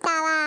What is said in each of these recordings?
到啦。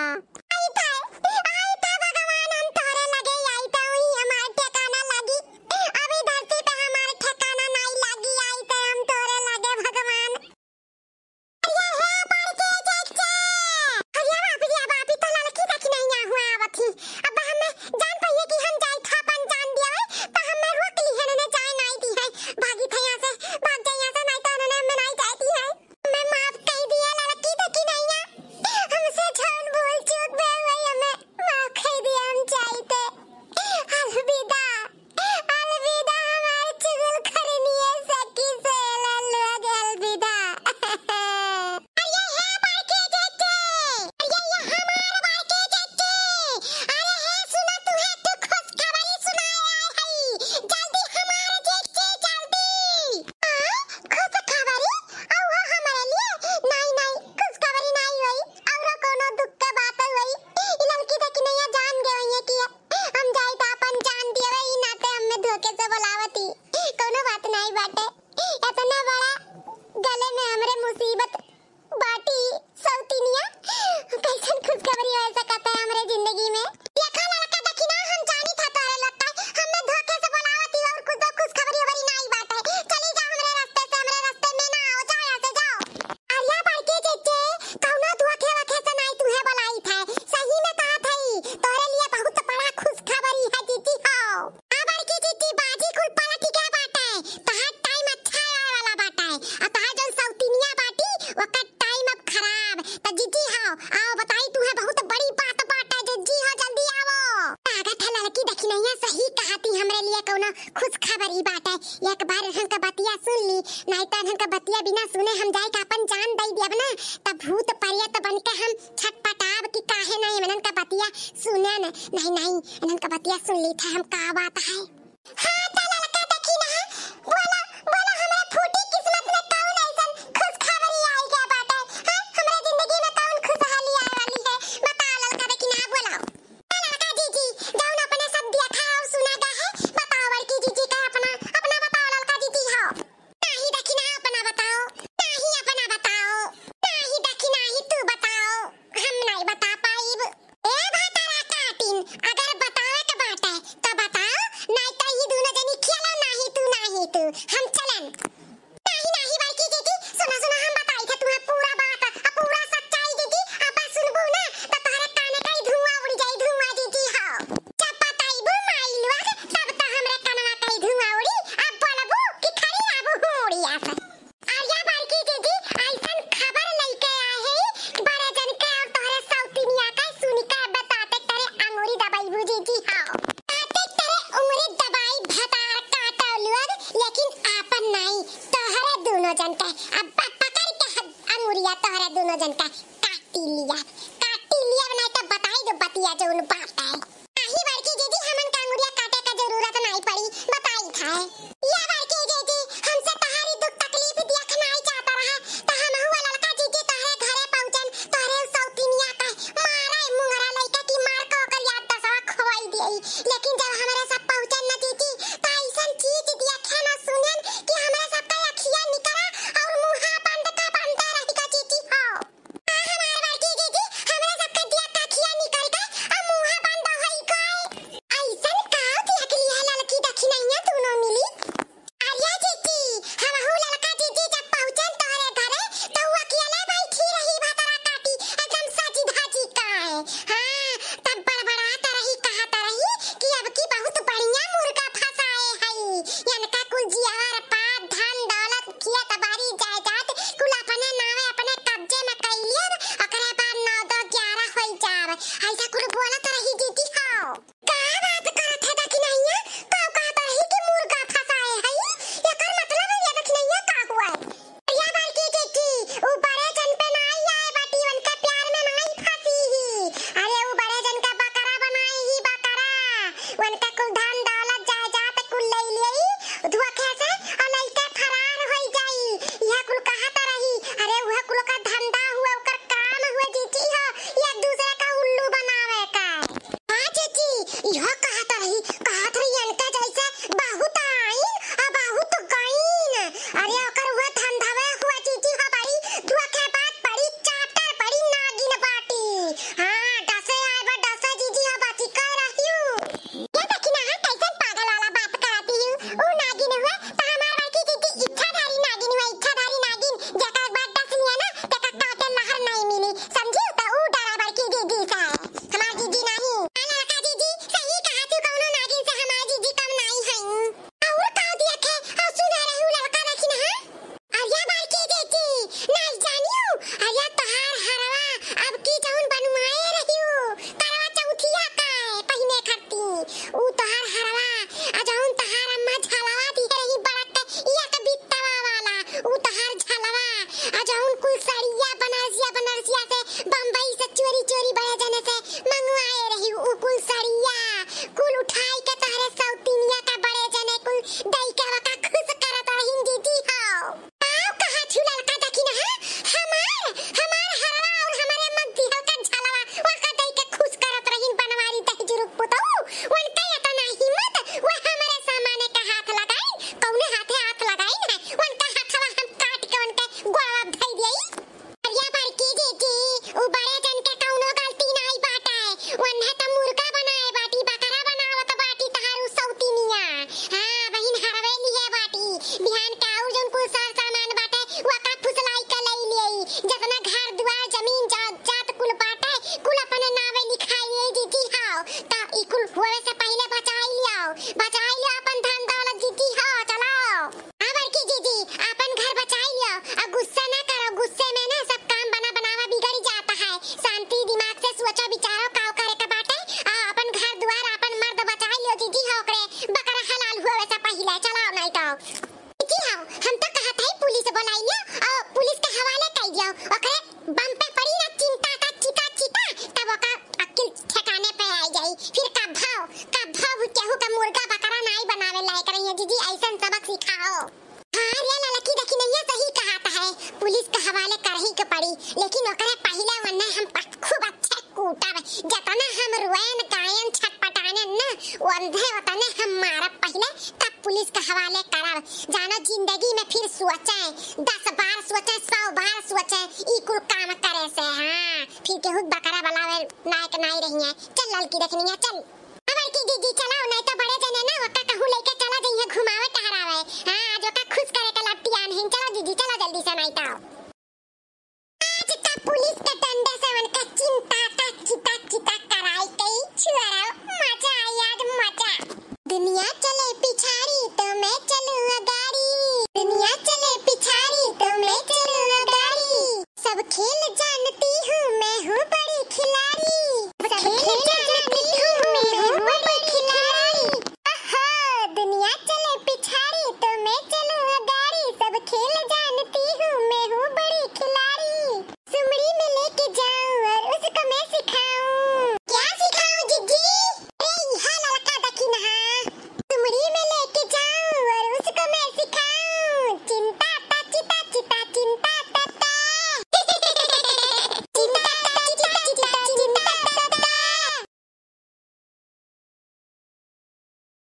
แถมกาวาตายฮ่า दोनों जन का अब पकड़ के अंगुरिया तोहरा दोनों जन का काटी लिया काटी लिया बनाए तो बताई दो बतिया जो उन बात है आही बड़की दीदी हमन का अंगुरिया काटे का जरूरत नहीं पड़ी बताई था a i sa kurbo l a tara higiti такую अंधे वतन हम मारब पहले तब पुलिस का हवाले करब जानो जिंदगी में फिर सोचे दस बार सोचे सौ बार सोचे ई कुल काम करे से हाँ फिर केहू बकरा बलावे नायक नाई रही है चल लड़की देखनी है चल